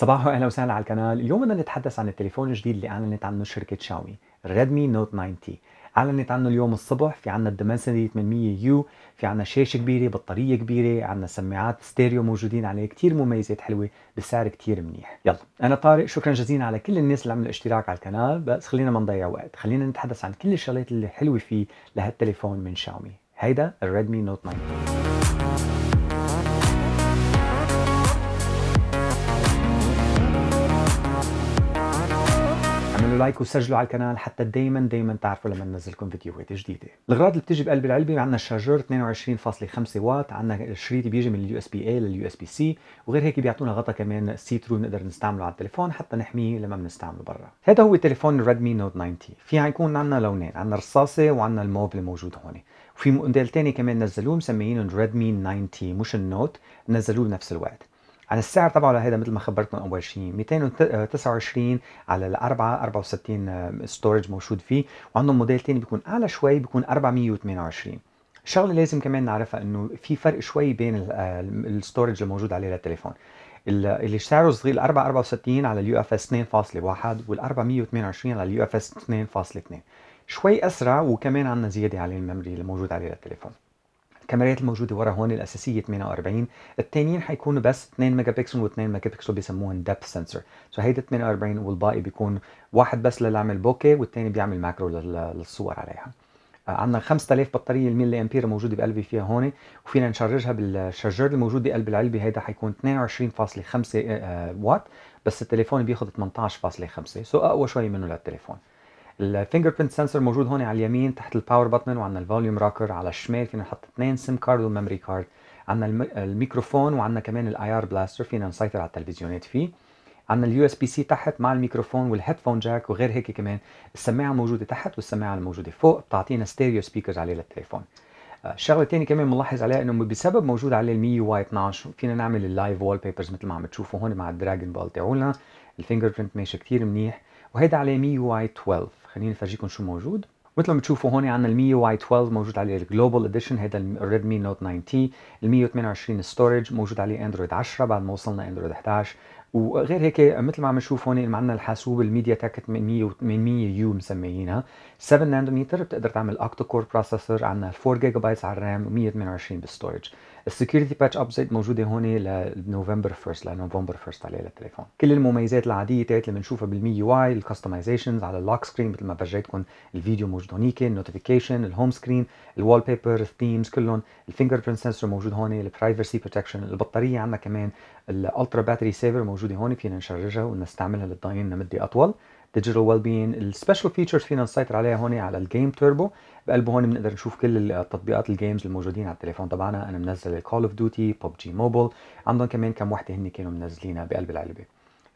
صباح اهلا وسهلا على القناه، اليوم بدنا نتحدث عن التليفون الجديد اللي اعلنت عنه شركه شاومي، ريدمي نوت 90 اعلنت عنه اليوم الصبح في عنا الدمنسيتي 800 يو في عنا شاشه كبيره بطاريه كبيره عنا سماعات ستيريو موجودين عليه كتير مميزات حلوه بسعر كتير منيح يلا انا طارق شكرا جزيلا على كل الناس اللي عملوا اشتراك على القناه بس خلينا ما نضيع وقت خلينا نتحدث عن كل الشغلات اللي حلوه فيه لهالتليفون من شاومي هيدا الريدمي نوت 90 لايك وسجلوا على القناه حتى دايما دايما تعرفوا لما ننزلكم فيديوهات جديده الاغراض اللي بتيجي بقلب العلبه عندنا الشارجر 22.5 واط عندنا الشريط بيجي من اليو اس بي اي لليو اس بي سي وغير هيك بيعطونا غطا كمان سي ثرو بنقدر نستعمله على التليفون حتى نحميه لما بنستعمله برا هذا هو تليفون ريدمي نوت 90 في يكون عندنا لونين عندنا الرصاصه وعندنا الموف موجود هون وفي موديل ثاني كمان نزلوه مسميينه ريدمي 90 مش النوت نزلوه بنفس الوقت على السعر تبعه لهيدا مثل ما خبرتكم اول شيء 229 على ال 4 64 ستورج موجود فيه وعندهم موديل ثاني بيكون اعلى شوي بيكون 428 شغله لازم كمان نعرفها انه في فرق شوي بين الستورج آه، الموجود عليه للتليفون اللي سعره صغير ال 464 على اليو اف اس 2.1 وال 428 على اليو اف اس 2.2 شوي اسرع وكمان عندنا زياده على الميموري الموجود عليه للتليفون الكاميرات الموجوده ورا هون الاساسيه 48 الثانيين حيكونوا بس 2 ميجا بكسل و2 ميجا بكسل بيسموهم دبث سنسور سو هيدي 48 والباقي بيكون واحد بس للعمل بوكي والثاني بيعمل ماكرو للصور عليها آه، عندنا 5000 بطاريه الملي امبير موجوده بقلبي فيها هون وفينا نشرجها بالشارجر الموجود بقلب العلبه هيدا حيكون 22.5 آه، آه، واط بس التليفون بياخذ 18.5 سو اقوى شوي منه للتليفون الفينجر برنت سنسور موجود هون على اليمين تحت الباور بتن وعندنا الفوليوم راكر على الشمال فينا نحط اثنين سيم كارد وميموري كارد عندنا الميكروفون وعندنا كمان الاي ار بلاستر فينا نسيطر على التلفزيونات فيه عندنا اليو اس بي سي تحت مع الميكروفون والهيدفون جاك وغير هيك كمان السماعه موجوده تحت والسماعه الموجوده فوق بتعطينا ستيريو سبيكرز عليه للتليفون الشغله آه، الثانيه كمان بنلاحظ عليها انه بسبب موجود عليه المي واي 12 فينا نعمل اللايف وول بيبرز مثل ما عم تشوفوا هون مع الدراجون بول تاعولنا الفينجر ماشي كثير منيح وهيدا عليه مي واي 12 خليني افرجيكم شو موجود مثل ما بتشوفوا هون عندنا ال 100 واي 12 موجود عليه الجلوبال اديشن هذا الريدمي نوت 9 تي ال 128 ستورج موجود عليه اندرويد 10 بعد ما وصلنا اندرويد 11 وغير هيك مثل ما عم نشوف هون عندنا الحاسوب الميديا تك 800 يو مسميينها 7 نانومتر بتقدر تعمل اكتو كور بروسيسور عندنا 4 جيجا بايت على الرام و128 بالستورج السكيورتي باتش ابديت موجوده هون لنوفمبر 1 لنوفمبر 1 عليه للتليفون كل المميزات العاديه تاعت اللي بنشوفها بالمي يو اي الكستمايزيشنز على اللوك سكرين مثل ما فرجيتكم الفيديو موجود هونيك النوتيفيكيشن الهوم سكرين الوول بيبر الثيمز كلهم الفينجر برنت سنسور موجود هون البرايفسي بروتكشن البطاريه عندنا كمان الالترا باتري سيفر موجوده هون فينا نشرجها ونستعملها للضاين لمده اطول ديجيتال ويل بين السبيشال فيتشرز فينا نسيطر عليها هون على الجيم توربو بقلبه هون بنقدر نشوف كل التطبيقات الجيمز الموجودين على التليفون تبعنا انا منزل الكول اوف ديوتي بوب جي موبل عندهم كمان كم وحده هن كانوا منزلينها بقلب العلبه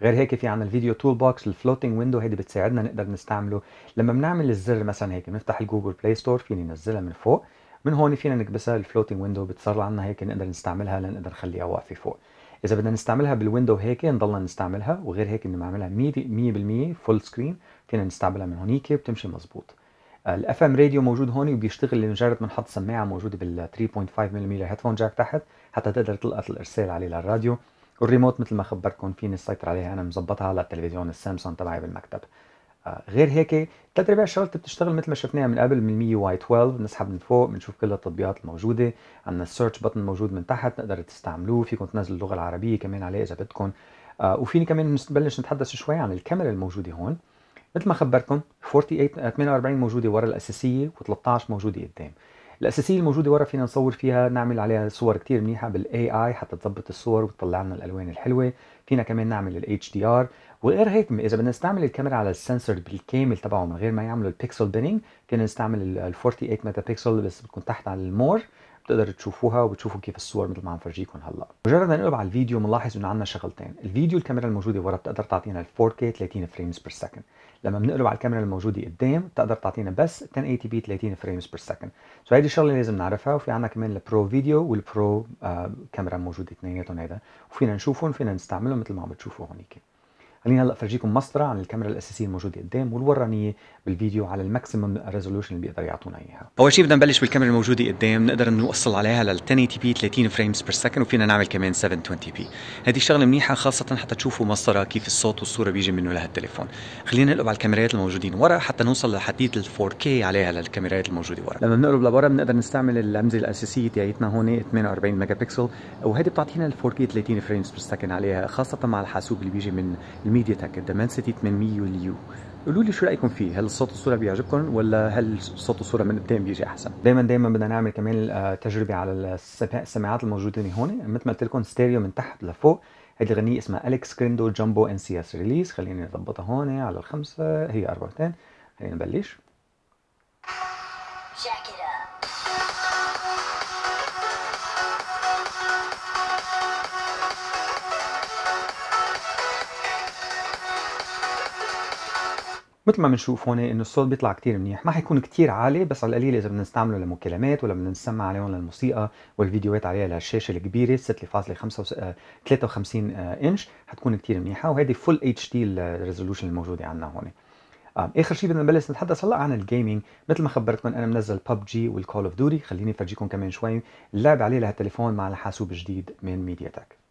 غير هيك في عنا الفيديو تول بوكس الفلوتنج ويندو هيدي بتساعدنا نقدر نستعمله لما بنعمل الزر مثلا هيك بنفتح الجوجل بلاي ستور فيني ننزلها من فوق من هون فينا نكبسها الفلوتنج ويندو بتصير لعنا هيك نقدر نستعملها لنقدر نخليها واقفه فوق اذا بدنا نستعملها بالويندو هيك نضلنا نستعملها وغير هيك اني بعملها 100% فول سكرين فينا نستعملها من هونيك بتمشي مزبوط الاف ام راديو موجود هون وبيشتغل لمجرد ما نحط سماعه موجوده بال 3.5 ملم هيدفون جاك تحت حتى تقدر تلقط الارسال عليه للراديو والريموت مثل ما خبرتكم فيني السيطر عليها انا مظبطها على التلفزيون السامسونج تبعي بالمكتب آه، غير هيك ثلاث ارباع الشغلات بتشتغل مثل ما شفناها من قبل من 100 واي 12 بنسحب من فوق بنشوف كل التطبيقات الموجوده عندنا السيرش بتن موجود من تحت تقدر تستعملوه فيكم تنزلوا اللغه العربيه كمان عليه اذا بدكم آه، وفيني كمان نبلش نتحدث شوي عن الكاميرا الموجوده هون مثل ما خبرتكم 48 48 موجوده ورا الاساسيه و13 موجوده قدام الاساسيه الموجوده ورا فينا نصور فيها نعمل عليها صور كتير منيحه بالاي اي حتى تظبط الصور وتطلع لنا الالوان الحلوه فينا كمان نعمل الاتش دي ار والارهيتم اذا بدنا نستعمل الكاميرا على السنسور بالكامل تبعه من غير ما يعملوا البيكسل بيننج فينا نستعمل ال 48 ميجا بيكسل بس بتكون تحت على المور بتقدروا تشوفوها وبتشوفوا كيف الصور مثل ما عم فرجيكم هلا مجرد ما نقلب على الفيديو بنلاحظ انه عندنا شغلتين الفيديو الكاميرا الموجوده ورا بتقدر تعطينا ال 4K 30 فريمز بير سكند لما بنقلب على الكاميرا الموجوده قدام بتقدر تعطينا بس 1080 بي 30 فريمز بير سكند سو هيدي الشغله لازم نعرفها وفي عندنا كمان البرو فيديو والبرو آه كاميرا موجوده اثنيناتهم هيدا وفينا نشوفهم فينا نستعملهم مثل ما عم بتشوفوا هونيك خليني هلا افرجيكم مسطره عن الكاميرا الاساسيه الموجوده قدام والورانيه بالفيديو على الماكسيمم ريزولوشن اللي بيقدر يعطونا اياها اول شيء بدنا نبلش بالكاميرا الموجوده قدام نقدر نوصل عليها لل 1080 بي 30 فريمز بير سكند وفينا نعمل كمان 720 بي هذه الشغله منيحه خاصه حتى تشوفوا مسطره كيف الصوت والصوره بيجي منه لهالتليفون خلينا نقلب على الكاميرات الموجودين ورا حتى نوصل لحديد ال 4K عليها للكاميرات الموجوده ورا لما بنقلب لورا بنقدر نستعمل اللمزه الاساسيه تاعتنا هون 48 ميجا بكسل وهذه بتعطينا ال 4K 30 فريمز بير سكند عليها خاصه مع الحاسوب اللي بيجي من الميديا تك الدمان 800 يوليو قولوا لي شو رايكم فيه هل الصوت والصوره بيعجبكم ولا هل الصوت والصوره من قدام بيجي احسن دايما دايما بدنا نعمل كمان آه، تجربه على السماعات الموجوده هون مثل ما قلت لكم ستيريو من تحت لفوق هذه الغنية اسمها أليكس كريندو جامبو ان سي اس ريليز خليني نظبطها هون على الخمسة هي أربعتين خلينا نبلش مثل ما بنشوف هون انه الصوت بيطلع كتير منيح ما حيكون كتير عالي بس على القليل اذا بدنا نستعمله لمكالمات ولا بدنا نسمع عليهم للموسيقى والفيديوهات عليها للشاشه الكبيره 6.53 آه، آه، انش حتكون كتير منيحه وهيدي فول اتش دي الريزولوشن الموجوده عندنا هون آه، اخر شيء بدنا نبلش نتحدث هلا عن الجيمنج مثل ما خبرتكم انا منزل جي والكول اوف دوري خليني افرجيكم كمان شوي اللعب عليه لهالتليفون مع الحاسوب الجديد من ميديا تك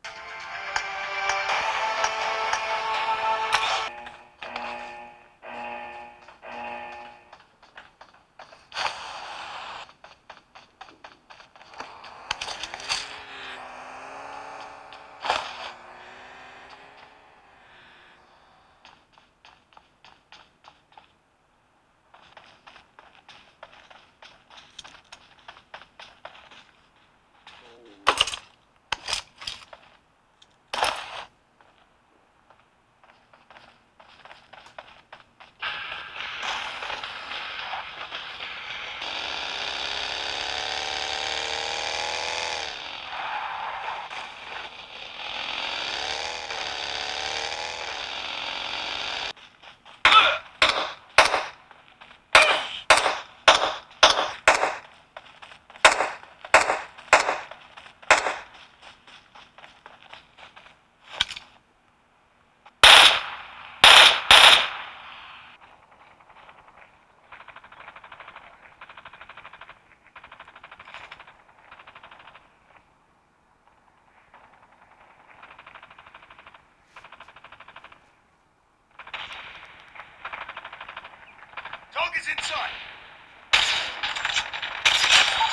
is inside.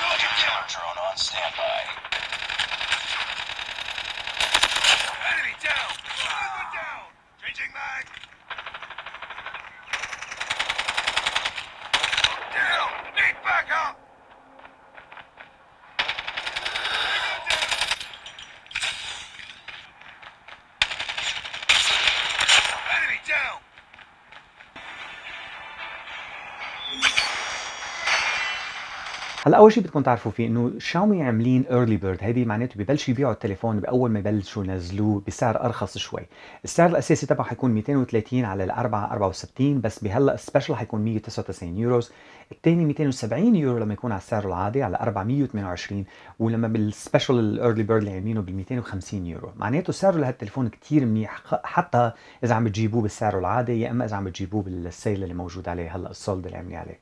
Roger, killer drone on standby. هلا اول شيء بدكم تعرفوا فيه انه شاومي عاملين ايرلي بيرد هيدي معناته ببلشوا يبيعوا التليفون باول ما يبلشوا ينزلوه بسعر ارخص شوي السعر الاساسي تبعه حيكون 230 على ال 4 64 بس بهلا السبيشل حيكون 199 يوروز الثاني 270 يورو لما يكون على السعر العادي على 428 ولما بالسبيشل الايرلي بيرد اللي عاملينه ب 250 يورو معناته سعره لهالتليفون كثير منيح حتى اذا عم بتجيبوه بالسعر العادي يا اما اذا عم بتجيبوه بالسيل اللي موجود عليه هلا السولد اللي عاملين عليه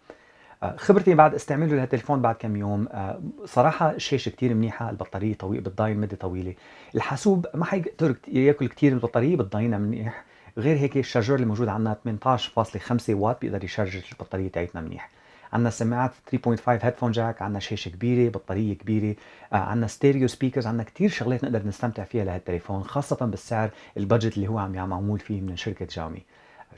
آه، خبرتي بعد استعماله لهالتليفون بعد كم يوم آه، صراحه الشاشه كثير منيحه البطاريه طويله بتضاين مده طويله الحاسوب ما حيقدر ياكل كثير من البطاريه بتضاينها منيح غير هيك الشارجر اللي موجود عندنا 18.5 واط بيقدر يشارج البطاريه تاعتنا منيح عندنا سماعات 3.5 هيدفون جاك عندنا شاشه كبيره بطاريه كبيره آه، عندنا ستيريو سبيكرز عندنا كثير شغلات نقدر نستمتع فيها لهالتليفون خاصه بالسعر البادجت اللي هو عم معمول فيه من شركه جاومي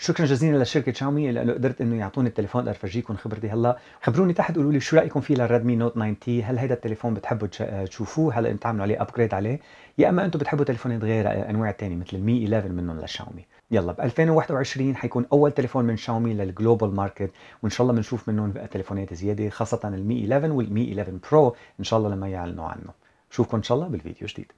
شكرا جزيلا لشركه شاومي لانه قدرت انه يعطوني التليفون لأعرف خبرتي هلا خبروني تحت قولوا لي شو رايكم فيه للريدمي نوت 9 تي هل هيدا التليفون بتحبوا آه، تشوفوه هلا انتم تعملوا عليه ابجريد عليه يا اما انتم بتحبوا تليفونات غير آه، انواع ثانيه مثل المي 11 منهم لشاومي يلا ب 2021 حيكون اول تليفون من شاومي للجلوبال ماركت وان شاء الله بنشوف منهم تليفونات زياده خاصه المي 11 والمي 11 برو ان شاء الله لما يعلنوا عنه بشوفكم ان شاء الله بالفيديو جديد